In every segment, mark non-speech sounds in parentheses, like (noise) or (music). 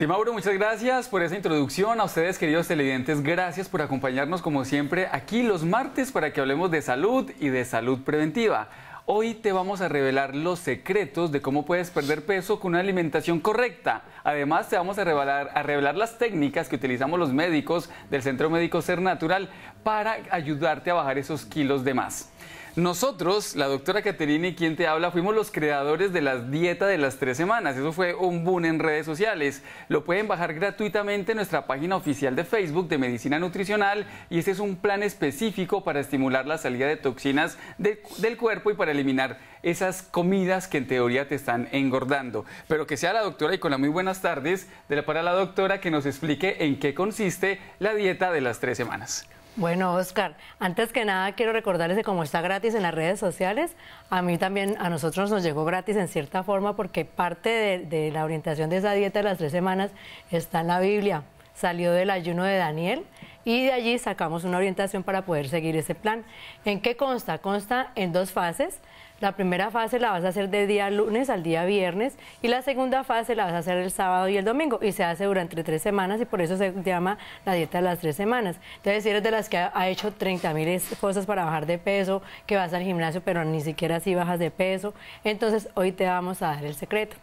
Y Mauro, muchas gracias por esa introducción. A ustedes, queridos televidentes, gracias por acompañarnos como siempre aquí los martes para que hablemos de salud y de salud preventiva. Hoy te vamos a revelar los secretos de cómo puedes perder peso con una alimentación correcta. Además, te vamos a revelar, a revelar las técnicas que utilizamos los médicos del Centro Médico Ser Natural para ayudarte a bajar esos kilos de más. Nosotros, la doctora Caterina y quien te habla, fuimos los creadores de la dieta de las tres semanas. Eso fue un boom en redes sociales. Lo pueden bajar gratuitamente en nuestra página oficial de Facebook de Medicina Nutricional y este es un plan específico para estimular la salida de toxinas del cuerpo y para eliminar esas comidas que en teoría te están engordando. Pero que sea la doctora y con la muy buenas tardes de la, para la doctora que nos explique en qué consiste la dieta de las tres semanas. Bueno, Oscar, antes que nada quiero recordarles de como está gratis en las redes sociales, a mí también, a nosotros nos llegó gratis en cierta forma porque parte de, de la orientación de esa dieta de las tres semanas está en la Biblia, salió del ayuno de Daniel y de allí sacamos una orientación para poder seguir ese plan. ¿En qué consta? Consta en dos fases. La primera fase la vas a hacer de día lunes al día viernes y la segunda fase la vas a hacer el sábado y el domingo y se hace durante tres semanas y por eso se llama la dieta de las tres semanas. Entonces, si eres de las que ha hecho 30 mil cosas para bajar de peso, que vas al gimnasio pero ni siquiera así bajas de peso, entonces hoy te vamos a dar el secreto.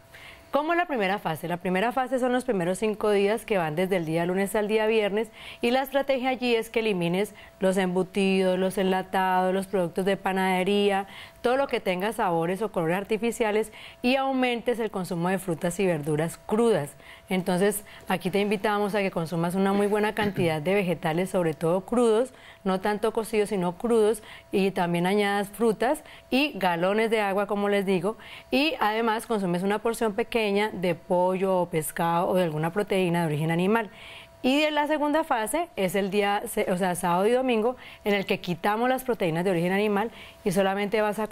¿Cómo la primera fase? La primera fase son los primeros cinco días que van desde el día lunes al día viernes y la estrategia allí es que elimines los embutidos, los enlatados, los productos de panadería, todo lo que tenga sabores o colores artificiales y aumentes el consumo de frutas y verduras crudas. Entonces, aquí te invitamos a que consumas una muy buena cantidad de vegetales, sobre todo crudos, no tanto cocidos, sino crudos, y también añadas frutas y galones de agua, como les digo, y además consumes una porción pequeña de pollo o pescado o de alguna proteína de origen animal. Y de la segunda fase es el día, o sea, sábado y domingo, en el que quitamos las proteínas de origen animal y solamente vas a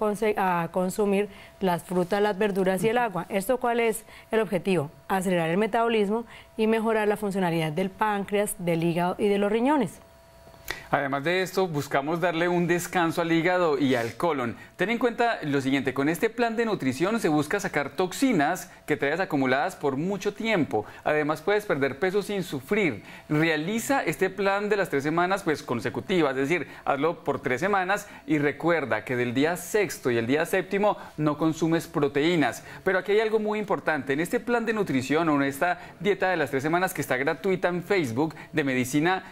consumir las frutas, las verduras y el agua. ¿Esto cuál es el objetivo? Acelerar el metabolismo y mejorar la funcionalidad del páncreas, del hígado y de los riñones. Además de esto, buscamos darle un descanso al hígado y al colon. Ten en cuenta lo siguiente, con este plan de nutrición se busca sacar toxinas que traes acumuladas por mucho tiempo. Además puedes perder peso sin sufrir. Realiza este plan de las tres semanas pues consecutivas, es decir, hazlo por tres semanas y recuerda que del día sexto y el día séptimo no consumes proteínas. Pero aquí hay algo muy importante, en este plan de nutrición o en esta dieta de las tres semanas que está gratuita en Facebook de medicina,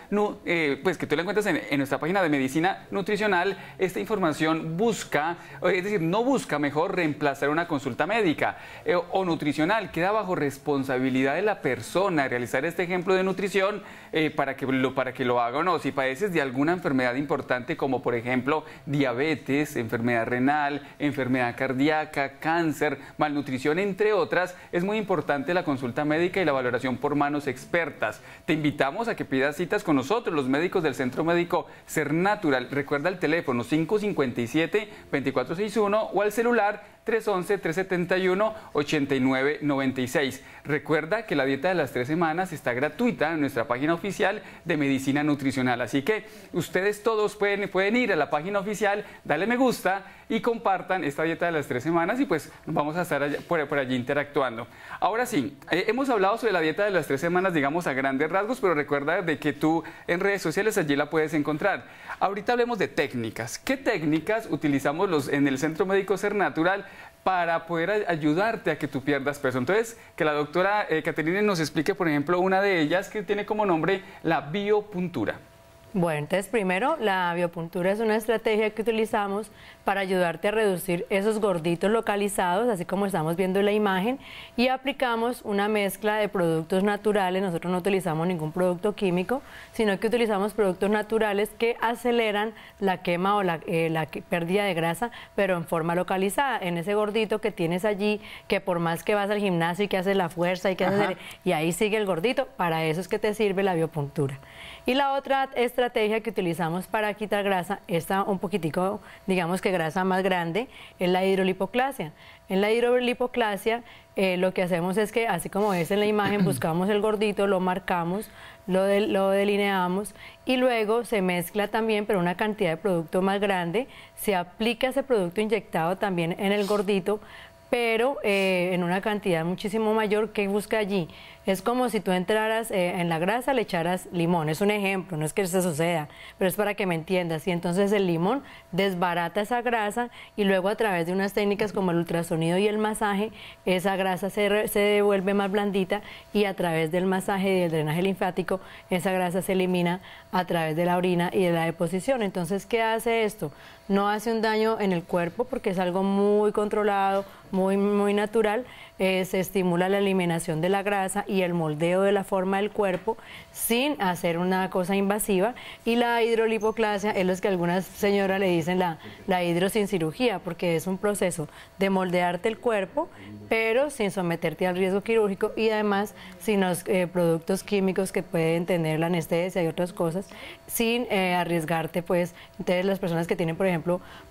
eh, pues que tú cuentas, en, nuestra página de medicina nutricional, esta información busca, eh, es decir, no busca mejor reemplazar una consulta médica eh, o nutricional. Queda bajo responsabilidad de la persona realizar este ejemplo de nutrición eh, para, que lo, para que lo haga o no. Si padeces de alguna enfermedad importante, como por ejemplo diabetes, enfermedad renal, enfermedad cardíaca, cáncer, malnutrición, entre otras, es muy importante la consulta médica y la valoración por manos expertas. Te invitamos a que pidas citas con nosotros, los médicos del Centro Médico Ser Natural. Recuerda el teléfono 557-2461 o al celular 311-371-8996. Recuerda que la dieta de las tres semanas está gratuita en nuestra página oficial de Medicina Nutricional. Así que ustedes todos pueden, pueden ir a la página oficial, dale me gusta y compartan esta dieta de las tres semanas y pues vamos a estar por, allí interactuando. Ahora sí, eh, hemos hablado sobre la dieta de las tres semanas, digamos a grandes rasgos, pero recuerda de que tú en redes sociales allí la puedes encontrar. Ahorita hablemos de técnicas. ¿Qué técnicas utilizamos los, en el Centro Médico Ser Natural? para poder ayudarte a que tú pierdas peso. Entonces, que la doctora eh, Caterina nos explique, por ejemplo, una de ellas que tiene como nombre la biopuntura. Bueno, entonces primero la biopuntura es una estrategia que utilizamos para ayudarte a reducir esos gorditos localizados, así como estamos viendo en la imagen, y aplicamos una mezcla de productos naturales. Nosotros no utilizamos ningún producto químico, sino que utilizamos productos naturales que aceleran la quema o la, eh, pérdida de grasa, pero en forma localizada, en ese gordito que tienes allí, que por más que vas al gimnasio y que haces la fuerza y que haces y ahí sigue el gordito, para eso es que te sirve la biopuntura. Y la otra estrategia estrategia que utilizamos para quitar grasa, esta un poquitico, digamos que grasa más grande, es la hidrolipoclasia. En la hidrolipoclasia eh, lo que hacemos es que, así como es en la imagen, (clears throat) buscamos el gordito, lo marcamos, lo, lo delineamos y luego se mezcla también, pero una cantidad de producto más grande, se aplica ese producto inyectado también en el gordito pero eh, en una cantidad muchísimo mayor que busca allí. Es como si tú entraras eh, en la grasa, le echaras limón. Es un ejemplo, no es que eso suceda, pero es para que me entiendas. Y entonces el limón desbarata esa grasa y luego a través de unas técnicas como el ultrasonido y el masaje, esa grasa se, se devuelve más blandita y a través del masaje y del drenaje linfático, esa grasa se elimina a través de la orina y de la deposición. Entonces, ¿qué hace esto? no hace un daño en el cuerpo porque es algo muy controlado, muy, muy natural. Eh, se estimula la eliminación de la grasa y el moldeo de la forma del cuerpo sin hacer una cosa invasiva. Y la hidrolipoclasia es lo que algunas señoras le dicen la, la hidro sin cirugía, porque es un proceso de moldearte el cuerpo, pero sin someterte al riesgo quirúrgico y además sin los eh, productos químicos que pueden tener la anestesia y otras cosas, sin eh, arriesgarte, pues, entonces las personas que tienen, por ejemplo,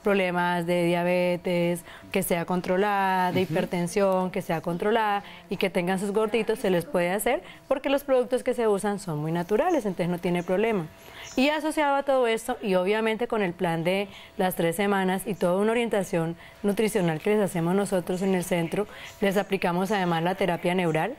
problemas de diabetes, que sea controlada, de hipertensión, que sea controlada y que tengan sus gorditos, se les puede hacer porque los productos que se usan son muy naturales, entonces no tiene problema. Y asociado a todo esto, y obviamente con el plan de las tres semanas y toda una orientación nutricional que les hacemos nosotros en el centro, les aplicamos además la terapia neural,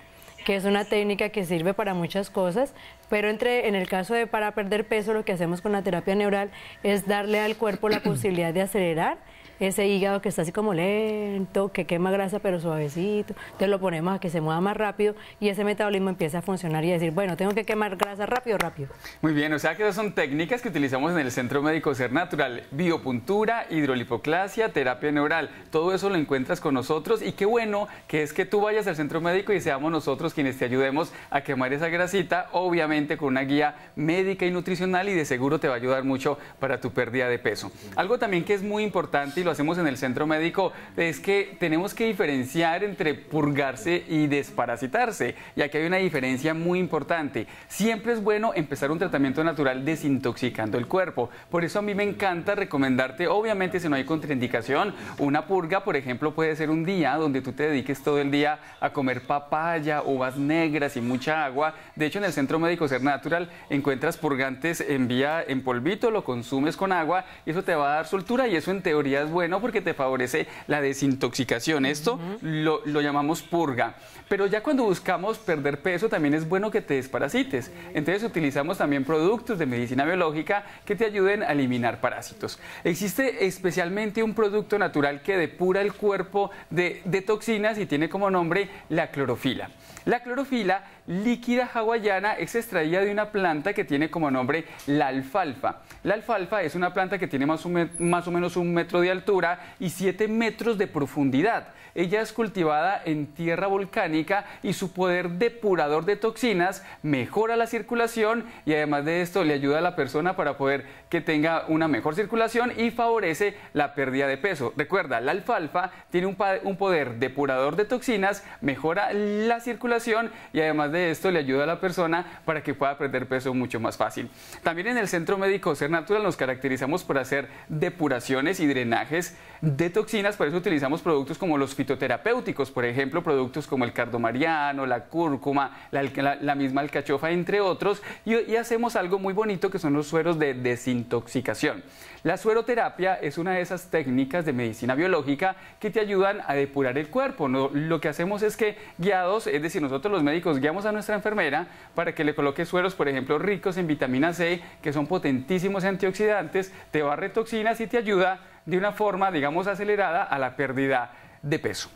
que es una técnica que sirve para muchas cosas, pero entre, en el caso de para perder peso, lo que hacemos con la terapia neural es darle al cuerpo la (clears throat) posibilidad de acelerar ese hígado que está así como lento, que quema grasa pero suavecito, entonces lo ponemos a que se mueva más rápido y ese metabolismo empieza a funcionar y a decir, bueno, tengo que quemar grasa rápido, rápido. Muy bien, o sea que esas son técnicas que utilizamos en el Centro Médico Ser Natural, biopuntura, hidrolipoclasia, terapia neural, todo eso lo encuentras con nosotros y qué bueno que es que tú vayas al centro médico y seamos nosotros quienes te ayudemos a quemar esa grasita, obviamente con una guía médica y nutricional y de seguro te va a ayudar mucho para tu pérdida de peso. Algo también que es muy importante y lo hacemos en el centro médico es que tenemos que diferenciar entre purgarse y desparasitarse. ya que hay una diferencia muy importante. Siempre es bueno empezar un tratamiento natural desintoxicando el cuerpo. Por eso a mí me encanta recomendarte, obviamente si no hay contraindicación, una purga, por ejemplo, puede ser un día donde tú te dediques todo el día a comer papaya, uvas negras y mucha agua. De hecho, en el Centro Médico Ser Natural encuentras purgantes en vía en polvito, lo consumes con agua y eso te va a dar soltura y eso en teoría es bueno porque te favorece la desintoxicación. Esto lo, llamamos purga. Pero ya cuando buscamos perder peso, también es bueno que te desparasites. Entonces utilizamos también productos de medicina biológica que te ayuden a eliminar parásitos. Existe especialmente un producto natural que depura el cuerpo de, de toxinas y tiene como nombre la clorofila. La clorofila líquida hawaiana es extraída de una planta que tiene como nombre la alfalfa. La alfalfa es una planta que tiene más o, menos un metro de altura y 7 metros de profundidad. Ella es cultivada en tierra volcánica y su poder depurador de toxinas mejora la circulación y además de esto le ayuda a la persona para poder que tenga una mejor circulación y favorece la pérdida de peso. Recuerda, la alfalfa tiene un poder depurador de toxinas, mejora la circulación y además de esto le ayuda a la persona para que pueda perder peso mucho más fácil. También en el Centro Médico Ser Natural nos caracterizamos por hacer depuraciones y drenajes de toxinas, por eso utilizamos productos como los fitoterapéuticos, por ejemplo, productos como el cardomariano, la cúrcuma, la, misma alcachofa, entre otros, y, hacemos algo muy bonito que son los sueros de desintoxicación. La sueroterapia es una de esas técnicas de medicina biológica que te ayudan a depurar el cuerpo. Lo que hacemos es que guiados, es decir, nosotros los médicos guiamos a nuestra enfermera para que le coloque sueros, por ejemplo, ricos en vitamina C, que son potentísimos antioxidantes, te barre toxinas y te ayuda de una forma, digamos, acelerada a la pérdida de peso.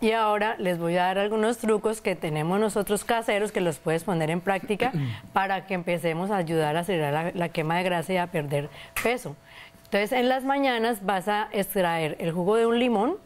Y ahora les voy a dar algunos trucos que tenemos nosotros caseros que los puedes poner en práctica (clears throat) para que empecemos a ayudar a acelerar la, quema de grasa y a perder peso. Entonces, en las mañanas vas a extraer el jugo de un limón,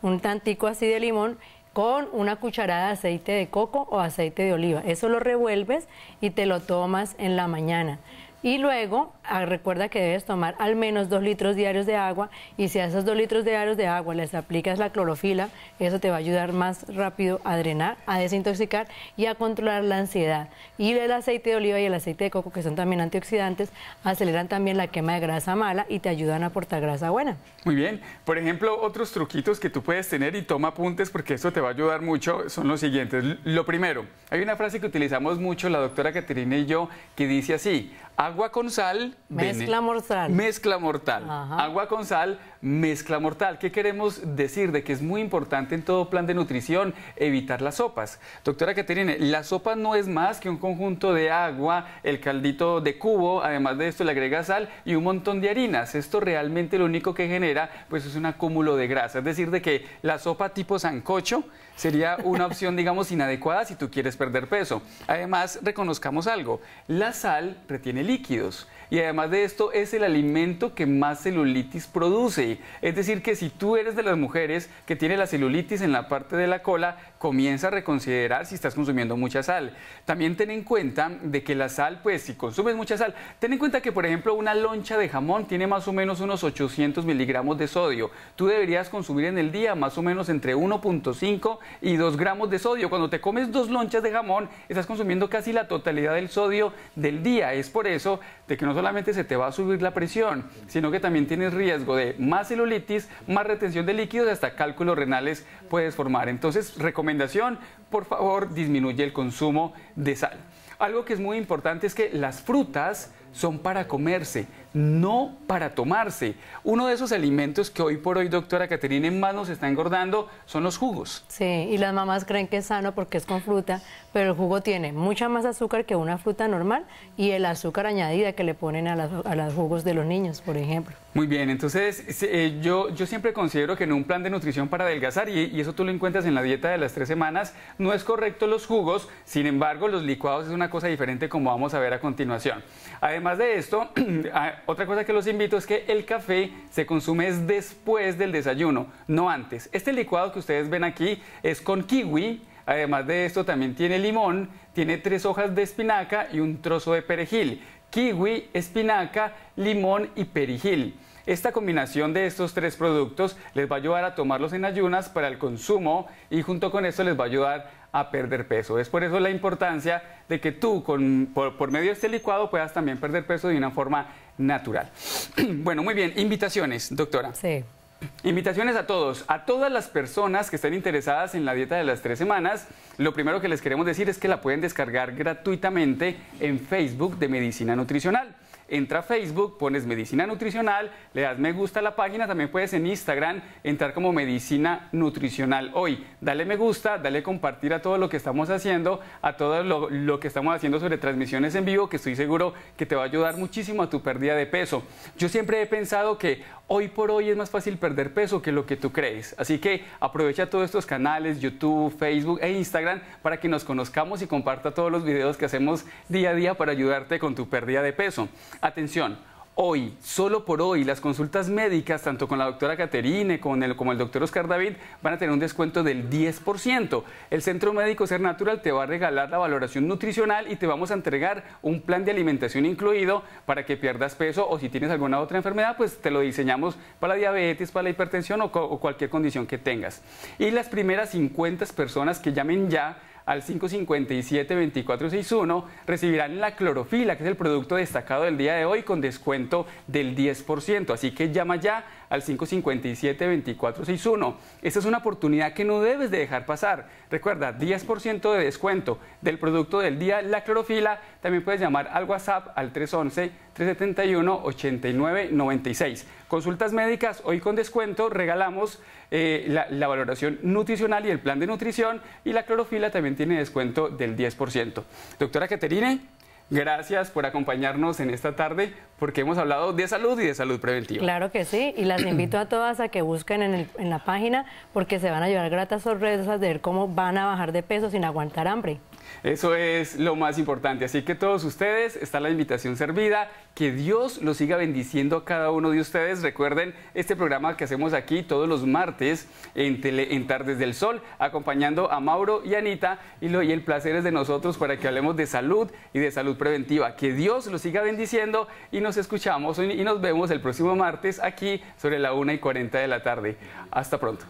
un tantico así de limón, con una cucharada de aceite de coco o aceite de oliva. Eso lo revuelves y te lo tomas en la mañana. Y luego, ah, recuerda que debes tomar al menos dos litros diarios de agua y si a esos dos litros diarios de agua les aplicas la clorofila, eso te va a ayudar más rápido a drenar, a desintoxicar y a controlar la ansiedad. Y el aceite de oliva y el aceite de coco, que son también antioxidantes, aceleran también la quema de grasa mala y te ayudan a aportar grasa buena. Muy bien. Por ejemplo, otros truquitos que tú puedes tener y toma apuntes porque eso te va a ayudar mucho son los siguientes. Lo primero, hay una frase que utilizamos mucho la doctora Caterina y yo que dice así, Agua con sal. Mezcla mortal. Mezcla mortal. Agua con sal mezcla mortal. ¿Qué queremos decir? De que es muy importante en todo plan de nutrición evitar las sopas. Doctora Caterine, la sopa no es más que un conjunto de agua, el caldito de cubo, además de esto le agrega sal y un montón de harinas. Esto realmente lo único que genera pues es un acúmulo de grasa. Es decir, de que la sopa tipo sancocho sería una opción, digamos, inadecuada si tú quieres perder peso. Además, reconozcamos algo, la sal retiene líquidos y además de esto es el alimento que más celulitis produce. Es decir, que si tú eres de las mujeres que tiene la celulitis en la parte de la cola, comienza a reconsiderar si estás consumiendo mucha sal. También ten en cuenta de que la sal, pues si consumes mucha sal, ten en cuenta que por ejemplo una loncha de jamón tiene más o menos unos 800 miligramos de sodio. Tú deberías consumir en el día más o menos entre 1.5 y 2 gramos de sodio. Cuando te comes dos lonchas de jamón, estás consumiendo casi la totalidad del sodio del día. Es por eso de que no solamente se te va a subir la presión, sino que también tienes riesgo de más celulitis, más retención de líquidos, hasta cálculos renales puedes formar. Entonces, recomendación, por favor, disminuye el consumo de sal. Algo que es muy importante es que las frutas son para comerse, no para tomarse. Uno de esos alimentos que hoy por hoy, doctora Caterina, en manos está engordando son los jugos. Sí, y las mamás creen que es sano porque es con fruta, pero el jugo tiene mucha más azúcar que una fruta normal y el azúcar añadida que le ponen a, los jugos de los niños, por ejemplo. Muy bien, entonces eh, yo, yo siempre considero que en un plan de nutrición para adelgazar, y, y eso tú lo encuentras en la dieta de las tres semanas, no es correcto los jugos, sin embargo los licuados es una cosa diferente como vamos a ver a continuación. Además de esto, (clears throat) otra cosa que los invito es que el café se consume después del desayuno, no antes. Este licuado que ustedes ven aquí es con kiwi, además de esto también tiene limón, tiene tres hojas de espinaca y un trozo de perejil. Kiwi, espinaca, limón y perejil. Esta combinación de estos tres productos les va a ayudar a tomarlos en ayunas para el consumo y junto con esto les va a ayudar a perder peso. Es por eso la importancia de que tú, por medio de este licuado, puedas también perder peso de una forma natural. (clears throat) bueno, muy bien, invitaciones, doctora. Sí. Invitaciones a todos, a todas las personas que estén interesadas en la dieta de las tres semanas. Lo primero que les queremos decir es que la pueden descargar gratuitamente en Facebook de Medicina Nutricional entra a Facebook, pones medicina nutricional, le das me gusta a la página, también puedes en Instagram entrar como medicina nutricional hoy. Dale me gusta, dale compartir a todo lo que estamos haciendo, a todo lo, lo que estamos haciendo sobre transmisiones en vivo, que estoy seguro que te va a ayudar muchísimo a tu pérdida de peso. Yo siempre he pensado que hoy por hoy es más fácil perder peso que lo que tú crees. Así que aprovecha todos estos canales, YouTube, Facebook e Instagram, para que nos conozcamos y comparta todos los videos que hacemos día a día para ayudarte con tu pérdida de peso. Atención, Hoy, solo por hoy, las consultas médicas, tanto con la doctora Caterine como el doctor Oscar David, van a tener un descuento del 10%. El Centro Médico Ser Natural te va a regalar la valoración nutricional y te vamos a entregar un plan de alimentación incluido para que pierdas peso o si tienes alguna otra enfermedad, pues te lo diseñamos para la diabetes, para la hipertensión o cualquier condición que tengas. Y las primeras 50 personas que llamen ya al 557-2461 recibirán la clorofila, que es el producto destacado del día de hoy, con descuento del 10%. Así que llama ya al 557-2461. Esta es una oportunidad que no debes de dejar pasar. Recuerda, 10% de descuento del producto del día, la clorofila. También puedes llamar al WhatsApp al 311-371-8996. Consultas médicas, hoy con descuento regalamos eh, la valoración nutricional y el plan de nutrición y la clorofila también tiene descuento del 10%. Doctora Caterine, Gracias por acompañarnos en esta tarde porque hemos hablado de salud y de salud preventiva. Claro que sí, y las invito a todas a que busquen en, en la página porque se van a llevar gratas sorpresas de ver cómo van a bajar de peso sin aguantar hambre. Eso es lo más importante. Así que todos ustedes, está la invitación servida. Que Dios los siga bendiciendo a cada uno de ustedes. Recuerden este programa que hacemos aquí todos los martes en, Tardes del Sol, acompañando a Mauro y Anita. Y, el placer es de nosotros para que hablemos de salud y de salud preventiva. Que Dios los siga bendiciendo y nos escuchamos y nos vemos el próximo martes aquí sobre la 1 y 40 de la tarde. Hasta pronto.